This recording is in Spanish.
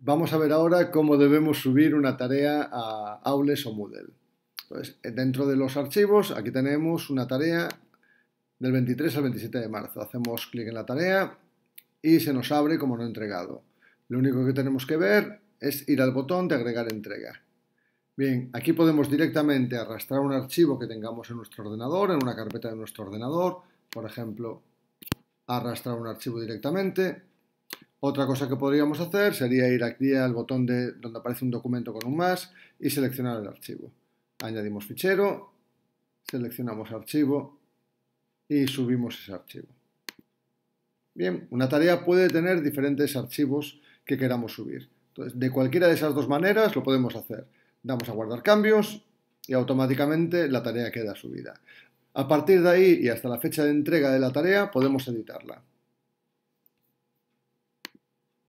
vamos a ver ahora cómo debemos subir una tarea a Aules o Moodle. dentro de los archivos, aquí tenemos una tarea del 23 al 27 de marzo. Hacemos clic en la tarea y se nos abre como no entregado. Lo único que tenemos que ver es ir al botón de agregar entrega. Bien, aquí podemos directamente arrastrar un archivo que tengamos en nuestro ordenador, en una carpeta de nuestro ordenador, por ejemplo, arrastrar un archivo directamente otra cosa que podríamos hacer sería ir aquí al botón de donde aparece un documento con un más y seleccionar el archivo. Añadimos fichero, seleccionamos archivo y subimos ese archivo. Bien, una tarea puede tener diferentes archivos que queramos subir. Entonces, de cualquiera de esas dos maneras lo podemos hacer. Damos a guardar cambios y automáticamente la tarea queda subida. A partir de ahí y hasta la fecha de entrega de la tarea podemos editarla.